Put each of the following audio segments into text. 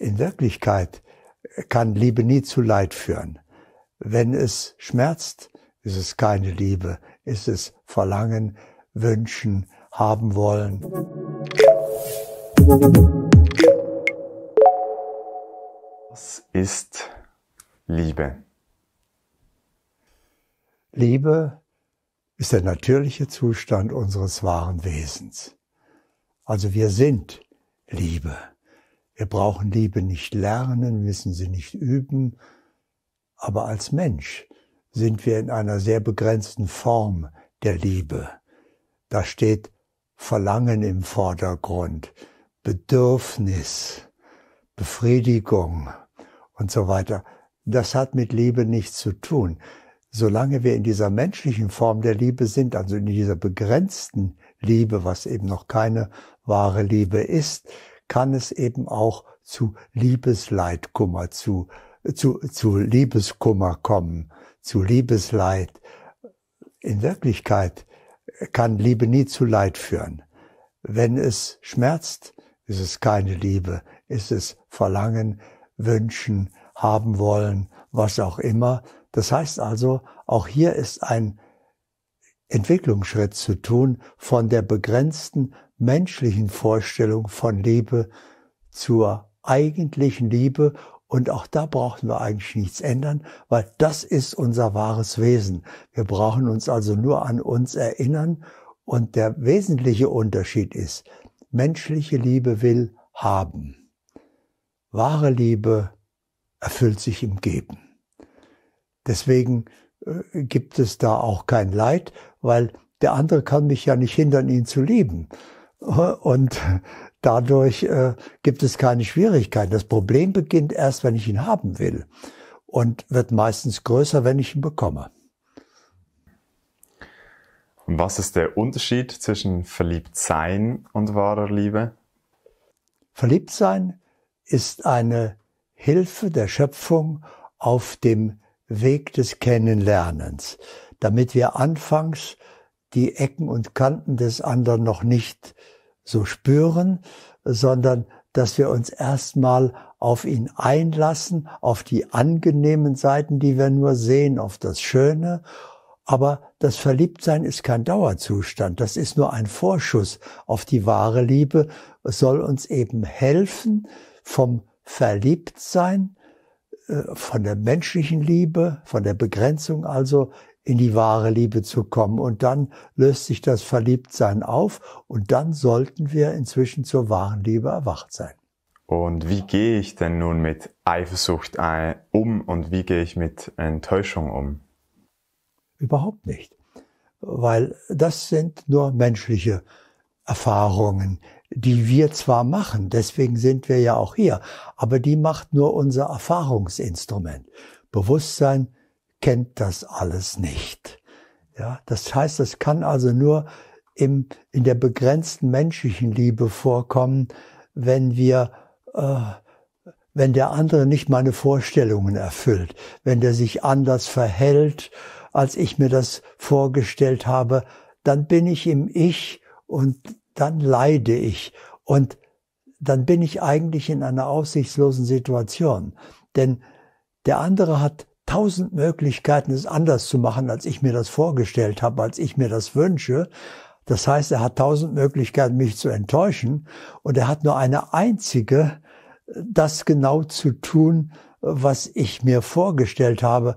In Wirklichkeit kann Liebe nie zu Leid führen. Wenn es schmerzt, ist es keine Liebe, ist es Verlangen, Wünschen, haben wollen. Was ist Liebe? Liebe ist der natürliche Zustand unseres wahren Wesens. Also wir sind Liebe. Wir brauchen Liebe nicht lernen, müssen sie nicht üben. Aber als Mensch sind wir in einer sehr begrenzten Form der Liebe. Da steht Verlangen im Vordergrund, Bedürfnis, Befriedigung und so weiter. Das hat mit Liebe nichts zu tun. Solange wir in dieser menschlichen Form der Liebe sind, also in dieser begrenzten Liebe, was eben noch keine wahre Liebe ist, kann es eben auch zu Liebesleidkummer, zu, zu, zu Liebeskummer kommen, zu Liebesleid. In Wirklichkeit kann Liebe nie zu Leid führen. Wenn es schmerzt, ist es keine Liebe, ist es Verlangen, Wünschen, haben wollen, was auch immer. Das heißt also, auch hier ist ein Entwicklungsschritt zu tun von der begrenzten menschlichen Vorstellung von Liebe zur eigentlichen Liebe. Und auch da brauchen wir eigentlich nichts ändern, weil das ist unser wahres Wesen. Wir brauchen uns also nur an uns erinnern. Und der wesentliche Unterschied ist, menschliche Liebe will haben. Wahre Liebe erfüllt sich im Geben. Deswegen äh, gibt es da auch kein Leid, weil der andere kann mich ja nicht hindern, ihn zu lieben. Und dadurch äh, gibt es keine Schwierigkeiten. Das Problem beginnt erst, wenn ich ihn haben will und wird meistens größer, wenn ich ihn bekomme. Was ist der Unterschied zwischen Verliebtsein und wahrer Liebe? Verliebtsein ist eine Hilfe der Schöpfung auf dem Weg des Kennenlernens, damit wir anfangs die Ecken und Kanten des anderen noch nicht so spüren, sondern dass wir uns erstmal auf ihn einlassen, auf die angenehmen Seiten, die wir nur sehen, auf das Schöne. Aber das Verliebtsein ist kein Dauerzustand, das ist nur ein Vorschuss auf die wahre Liebe. Es soll uns eben helfen, vom Verliebtsein, äh, von der menschlichen Liebe, von der Begrenzung also in die wahre Liebe zu kommen. Und dann löst sich das Verliebtsein auf und dann sollten wir inzwischen zur wahren Liebe erwacht sein. Und wie gehe ich denn nun mit Eifersucht um und wie gehe ich mit Enttäuschung um? Überhaupt nicht, weil das sind nur menschliche Erfahrungen, die wir zwar machen, deswegen sind wir ja auch hier, aber die macht nur unser Erfahrungsinstrument. Bewusstsein kennt das alles nicht. Ja, das heißt, es kann also nur im, in der begrenzten menschlichen Liebe vorkommen, wenn wir, äh, wenn der andere nicht meine Vorstellungen erfüllt, wenn der sich anders verhält, als ich mir das vorgestellt habe, dann bin ich im Ich und dann leide ich und dann bin ich eigentlich in einer aussichtslosen Situation, denn der andere hat tausend Möglichkeiten, es anders zu machen, als ich mir das vorgestellt habe, als ich mir das wünsche. Das heißt, er hat tausend Möglichkeiten, mich zu enttäuschen und er hat nur eine einzige, das genau zu tun, was ich mir vorgestellt habe.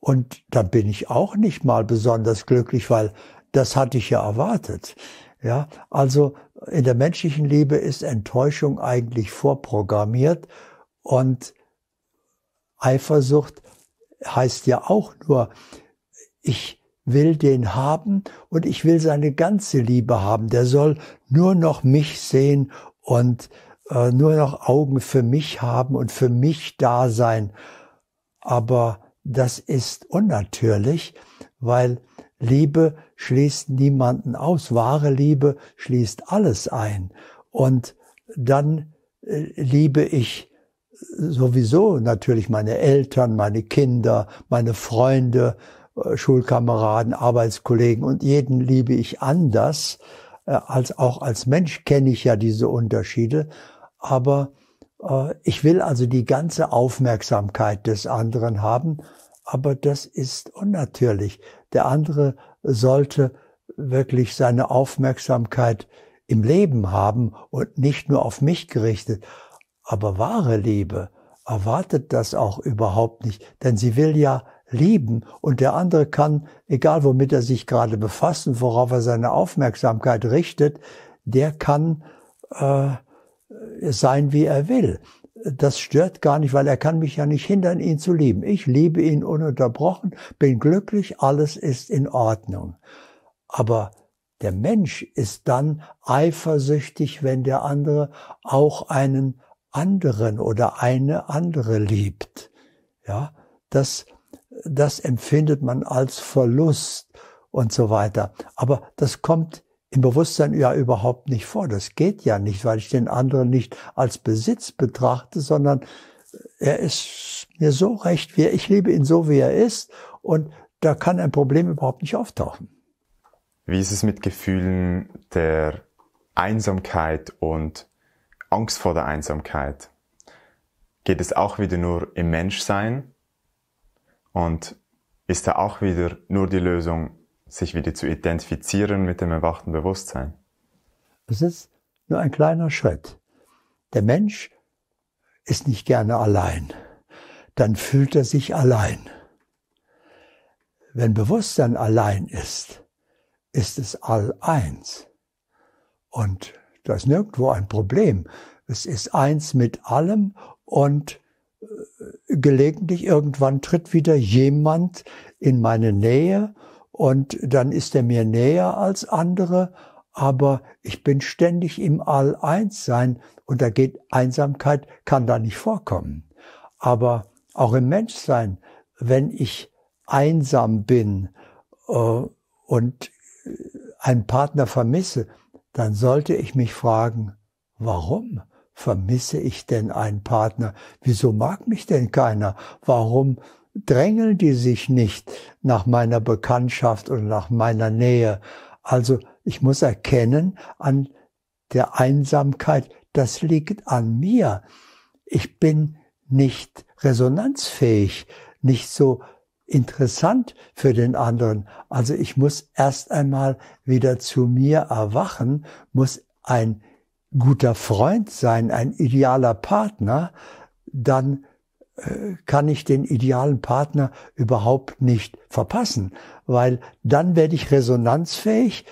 Und dann bin ich auch nicht mal besonders glücklich, weil das hatte ich ja erwartet. Ja, also in der menschlichen Liebe ist Enttäuschung eigentlich vorprogrammiert und Eifersucht heißt ja auch nur, ich will den haben und ich will seine ganze Liebe haben. Der soll nur noch mich sehen und äh, nur noch Augen für mich haben und für mich da sein. Aber das ist unnatürlich, weil Liebe schließt niemanden aus. Wahre Liebe schließt alles ein. Und dann äh, liebe ich sowieso natürlich meine Eltern, meine Kinder, meine Freunde, äh, Schulkameraden, Arbeitskollegen und jeden liebe ich anders. Äh, als, auch als Mensch kenne ich ja diese Unterschiede, aber äh, ich will also die ganze Aufmerksamkeit des anderen haben, aber das ist unnatürlich. Der andere sollte wirklich seine Aufmerksamkeit im Leben haben und nicht nur auf mich gerichtet. Aber wahre Liebe erwartet das auch überhaupt nicht, denn sie will ja lieben und der andere kann, egal womit er sich gerade befasst und worauf er seine Aufmerksamkeit richtet, der kann äh, sein, wie er will. Das stört gar nicht, weil er kann mich ja nicht hindern, ihn zu lieben. Ich liebe ihn ununterbrochen, bin glücklich, alles ist in Ordnung. Aber der Mensch ist dann eifersüchtig, wenn der andere auch einen anderen oder eine andere liebt. Ja, das, das empfindet man als Verlust und so weiter. Aber das kommt im Bewusstsein ja überhaupt nicht vor. Das geht ja nicht, weil ich den anderen nicht als Besitz betrachte, sondern äh, er ist mir so recht, wie er, ich liebe ihn so, wie er ist. Und da kann ein Problem überhaupt nicht auftauchen. Wie ist es mit Gefühlen der Einsamkeit und Angst vor der Einsamkeit geht es auch wieder nur im Menschsein und ist da auch wieder nur die Lösung, sich wieder zu identifizieren mit dem erwachten Bewusstsein. Es ist nur ein kleiner Schritt. Der Mensch ist nicht gerne allein. Dann fühlt er sich allein. Wenn Bewusstsein allein ist, ist es all eins. Und da ist nirgendwo ein Problem. Es ist eins mit allem und äh, gelegentlich irgendwann tritt wieder jemand in meine Nähe und dann ist er mir näher als andere, aber ich bin ständig im All-Eins-Sein und da geht Einsamkeit, kann da nicht vorkommen. Aber auch im Menschsein, wenn ich einsam bin äh, und äh, einen Partner vermisse, dann sollte ich mich fragen, warum vermisse ich denn einen Partner? Wieso mag mich denn keiner? Warum drängeln die sich nicht nach meiner Bekanntschaft und nach meiner Nähe? Also ich muss erkennen an der Einsamkeit, das liegt an mir. Ich bin nicht resonanzfähig, nicht so interessant für den anderen. Also ich muss erst einmal wieder zu mir erwachen, muss ein guter Freund sein, ein idealer Partner, dann äh, kann ich den idealen Partner überhaupt nicht verpassen, weil dann werde ich resonanzfähig.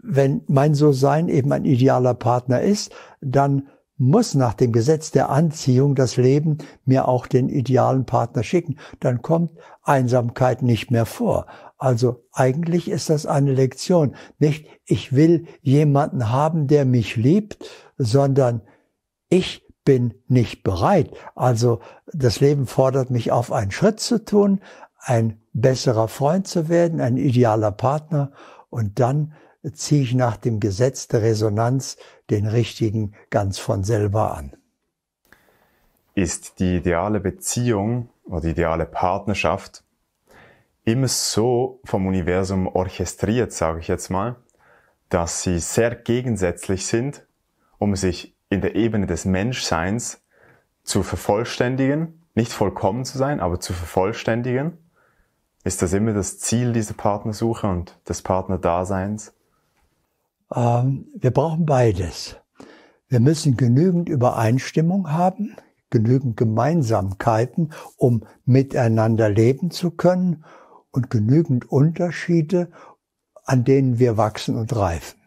Wenn mein So-Sein eben ein idealer Partner ist, dann muss nach dem Gesetz der Anziehung das Leben mir auch den idealen Partner schicken. Dann kommt Einsamkeit nicht mehr vor. Also eigentlich ist das eine Lektion. Nicht, ich will jemanden haben, der mich liebt, sondern ich bin nicht bereit. Also das Leben fordert mich auf, einen Schritt zu tun, ein besserer Freund zu werden, ein idealer Partner und dann ziehe ich nach dem Gesetz der Resonanz den richtigen ganz von selber an. Ist die ideale Beziehung oder die ideale Partnerschaft immer so vom Universum orchestriert, sage ich jetzt mal, dass sie sehr gegensätzlich sind, um sich in der Ebene des Menschseins zu vervollständigen, nicht vollkommen zu sein, aber zu vervollständigen? Ist das immer das Ziel dieser Partnersuche und des Partnerdaseins? Ähm, wir brauchen beides. Wir müssen genügend Übereinstimmung haben, genügend Gemeinsamkeiten, um miteinander leben zu können und genügend Unterschiede, an denen wir wachsen und reifen.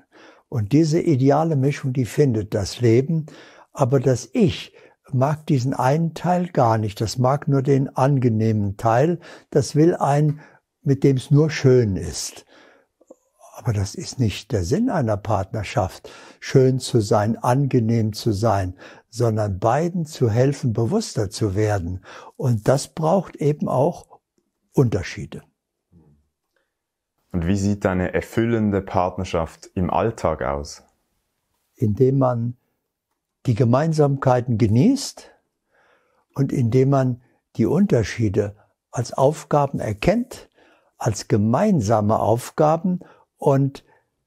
Und diese ideale Mischung, die findet das Leben, aber das Ich mag diesen einen Teil gar nicht, das mag nur den angenehmen Teil, das will ein, mit dem es nur schön ist. Aber das ist nicht der Sinn einer Partnerschaft, schön zu sein, angenehm zu sein, sondern beiden zu helfen, bewusster zu werden. Und das braucht eben auch Unterschiede. Und wie sieht eine erfüllende Partnerschaft im Alltag aus? Indem man die Gemeinsamkeiten genießt und indem man die Unterschiede als Aufgaben erkennt, als gemeinsame Aufgaben und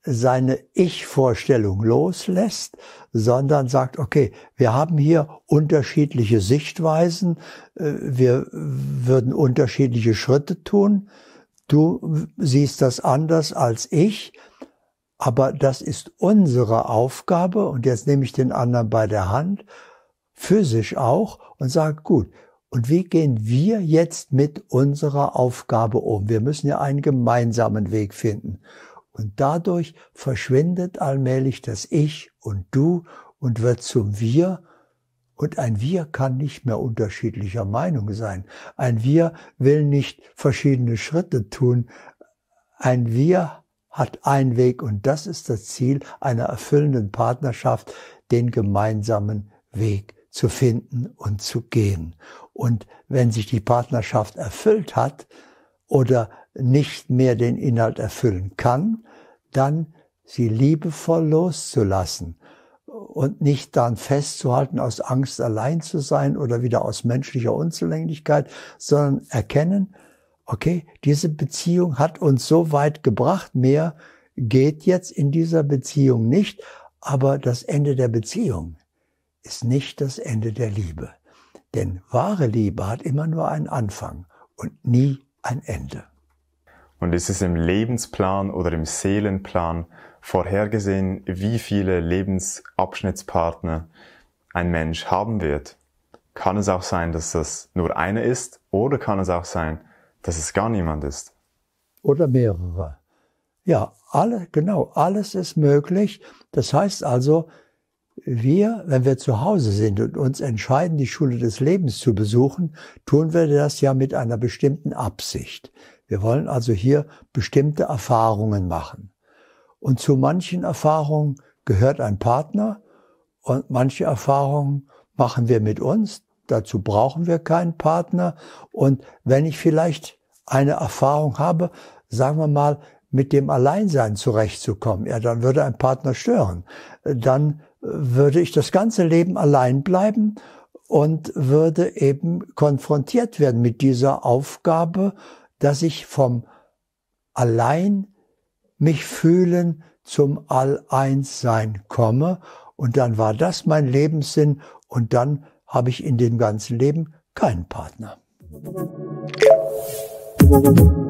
seine Ich-Vorstellung loslässt, sondern sagt, okay, wir haben hier unterschiedliche Sichtweisen, äh, wir würden unterschiedliche Schritte tun, du siehst das anders als ich, aber das ist unsere Aufgabe und jetzt nehme ich den anderen bei der Hand, physisch auch, und sage, gut, und wie gehen wir jetzt mit unserer Aufgabe um? Wir müssen ja einen gemeinsamen Weg finden. Und dadurch verschwindet allmählich das Ich und Du und wird zum Wir. Und ein Wir kann nicht mehr unterschiedlicher Meinung sein. Ein Wir will nicht verschiedene Schritte tun. Ein Wir hat einen Weg und das ist das Ziel einer erfüllenden Partnerschaft, den gemeinsamen Weg zu finden und zu gehen. Und wenn sich die Partnerschaft erfüllt hat, oder nicht mehr den Inhalt erfüllen kann, dann sie liebevoll loszulassen und nicht dann festzuhalten, aus Angst allein zu sein oder wieder aus menschlicher Unzulänglichkeit, sondern erkennen, okay, diese Beziehung hat uns so weit gebracht, mehr geht jetzt in dieser Beziehung nicht, aber das Ende der Beziehung ist nicht das Ende der Liebe. Denn wahre Liebe hat immer nur einen Anfang und nie ein Ende. Und ist es im Lebensplan oder im Seelenplan vorhergesehen, wie viele Lebensabschnittspartner ein Mensch haben wird? Kann es auch sein, dass das nur einer ist oder kann es auch sein, dass es gar niemand ist? Oder mehrere. Ja, alle, genau, alles ist möglich. Das heißt also, wir, wenn wir zu Hause sind und uns entscheiden, die Schule des Lebens zu besuchen, tun wir das ja mit einer bestimmten Absicht. Wir wollen also hier bestimmte Erfahrungen machen. Und zu manchen Erfahrungen gehört ein Partner und manche Erfahrungen machen wir mit uns. Dazu brauchen wir keinen Partner. Und wenn ich vielleicht eine Erfahrung habe, sagen wir mal, mit dem Alleinsein zurechtzukommen, ja, dann würde ein Partner stören. Dann würde ich das ganze Leben allein bleiben und würde eben konfrontiert werden mit dieser Aufgabe, dass ich vom Allein mich fühlen zum All-Eins-Sein komme. Und dann war das mein Lebenssinn und dann habe ich in dem ganzen Leben keinen Partner. Musik